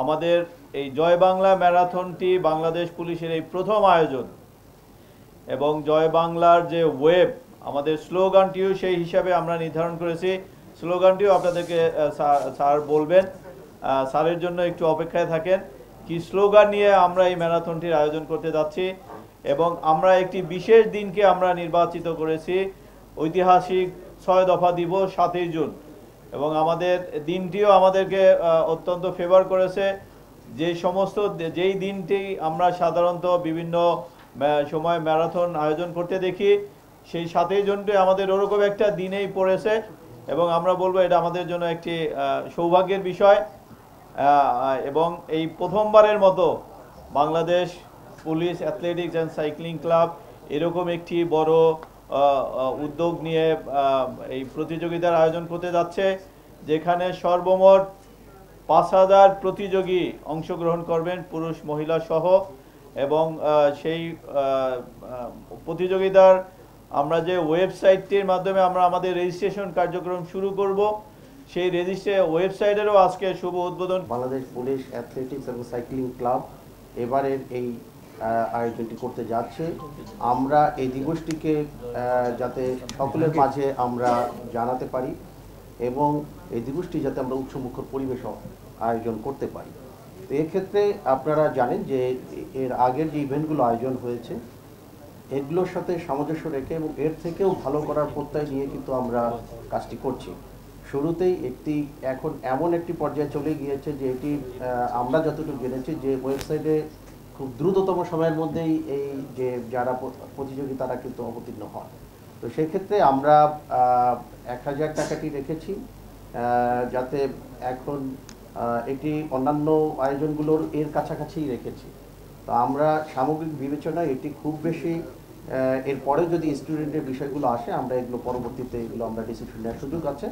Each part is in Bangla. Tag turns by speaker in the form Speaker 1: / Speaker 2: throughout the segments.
Speaker 1: আমাদের এই জয় বাংলা ম্যারাথনটি বাংলাদেশ পুলিশের এই প্রথম আয়োজন এবং জয় বাংলার যে ওয়েব আমাদের স্লোগানটিও সেই হিসাবে আমরা নির্ধারণ করেছি স্লোগানটিও আপনাদেরকে স্যার বলবেন স্যারের জন্য একটু অপেক্ষায় থাকেন কি স্লোগান নিয়ে আমরা এই ম্যারাথনটির আয়োজন করতে যাচ্ছি এবং আমরা একটি বিশেষ দিনকে আমরা নির্বাচিত করেছি ঐতিহাসিক ছয় দফা দিবস সাতই জুন এবং আমাদের দিনটিও আমাদেরকে অত্যন্ত ফেভার করেছে যে সমস্ত যেই দিনটি আমরা সাধারণত বিভিন্ন সময় ম্যারাথন আয়োজন করতে দেখি সেই সাতই জনটি আমাদের ওরকম একটা দিনেই পড়েছে এবং আমরা বলবো এটা আমাদের জন্য একটি সৌভাগ্যের বিষয় এবং এই প্রথমবারের মতো Bangladesh police athletics and cycling club এরকম একটি বড় উদ্যোগ নিয়ে এই প্রতিযোগিতার আয়োজন করতে যাচ্ছে যেখানে সর্বমোট পাঁচ হাজার প্রতিযোগী অংশগ্রহণ করবেন পুরুষ মহিলা সহ এবং সেই প্রতিযোগিতার আমরা যে ওয়েবসাইটটির মাধ্যমে আমরা আমাদের রেজিস্ট্রেশন কার্যক্রম শুরু করব সেই রেজিস্ট্রে ওয়েবসাইটেরও আজকে শুভ উদ্বোধন বাংলাদেশ পুলিশ অ্যাথলেটিক্স এবং সাইক্লিং ক্লাব এবারের এই আয়োজনটি করতে যাচ্ছে
Speaker 2: আমরা এই দিবসটিকে যাতে সকলের মাঝে আমরা জানাতে পারি এবং এই দিবসটি যাতে আমরা উৎসমুখর পরিবেশ আয়োজন করতে পারি তো এক্ষেত্রে আপনারা জানেন যে এর আগের যে ইভেন্টগুলো আয়োজন হয়েছে এগুলোর সাথে সামঞ্জস্য রেখে এবং এর থেকেও ভালো করার প্রত্যয় নিয়ে কিন্তু আমরা কাজটি করছি শুরুতেই একটি এখন এমন একটি পর্যায়ে চলে গিয়েছে যে এটি আমরা যতটুকু জেনেছি যে ওয়েবসাইটে খুব দ্রুততম সময়ের মধ্যেই এই যে যারা প্রতিযোগী তারা কিন্তু অবতীর্ণ হন তো সেক্ষেত্রে আমরা এক হাজার টাকাটি রেখেছি যাতে এখন এটি অন্যান্য আয়োজনগুলোর এর কাছাকাছি রেখেছি তো আমরা সামগ্রিক বিবেচনায় এটি খুব বেশি এর পরে যদি স্টুডেন্টের বিষয়গুলো আসে আমরা এগুলো পরবর্তীতে এগুলো আমরা ডিসিশন নেওয়ার সুযোগ আছে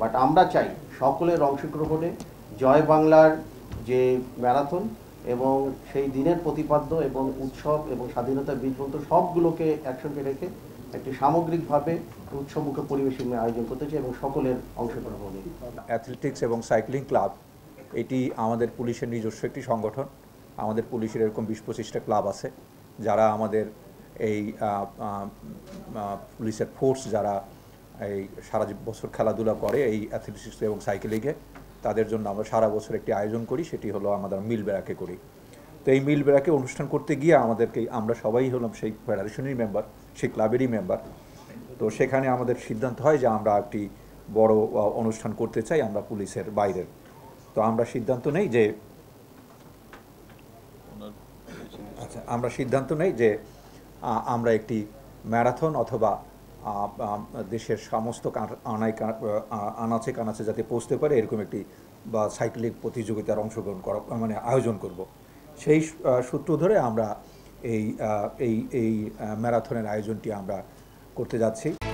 Speaker 2: বাট আমরা চাই সকলের অংশগ্রহণে জয় বাংলার যে ম্যারাথন এবং সেই দিনের প্রতিপাদ্য এবং উৎসব এবং স্বাধীনতার বীজবন্ত
Speaker 3: সবগুলোকে একসঙ্গে রেখে একটি সামগ্রিকভাবে উৎসমুখ নিয়ে আয়োজন করতেছে এবং সকলের অংশগ্রহণে অ্যাথলেটিক্স এবং সাইক্লিং ক্লাব এটি আমাদের পুলিশের নিজস্ব একটি সংগঠন আমাদের পুলিশের এরকম বিশ পঁচিশটা ক্লাব আছে যারা আমাদের এই পুলিশের ফোর্স যারা এই সারা বছর খেলাধুলা করে এই অ্যাথলেটিক্স এবং সাইকেলিংয়ে তাদের জন্য আমরা সারা বছর একটি আয়োজন করি সেটি হলো আমাদের মিল বেড়াকে করি তো এই মিল বেড়াকে অনুষ্ঠান করতে গিয়ে আমাদেরকে আমরা সবাই হলাম সেই ফেডারেশনেরই মেম্বার সেই ক্লাবেরই মেম্বার তো সেখানে আমাদের সিদ্ধান্ত হয় যে আমরা একটি বড় অনুষ্ঠান করতে চাই আমরা পুলিশের বাইরের তো আমরা সিদ্ধান্ত নেই যে আচ্ছা আমরা সিদ্ধান্ত নেই যে আমরা একটি ম্যারাথন অথবা দেশের সমস্ত আনায় আনাচে কানাচে যাতে পৌঁছতে পারে এরকম একটি বা সাইক্লিং প্রতিযোগিতার অংশগ্রহণ করা মানে আয়োজন করব সেই সূত্র ধরে আমরা এই এই এই ম্যারাথনের আয়োজনটি আমরা করতে যাচ্ছি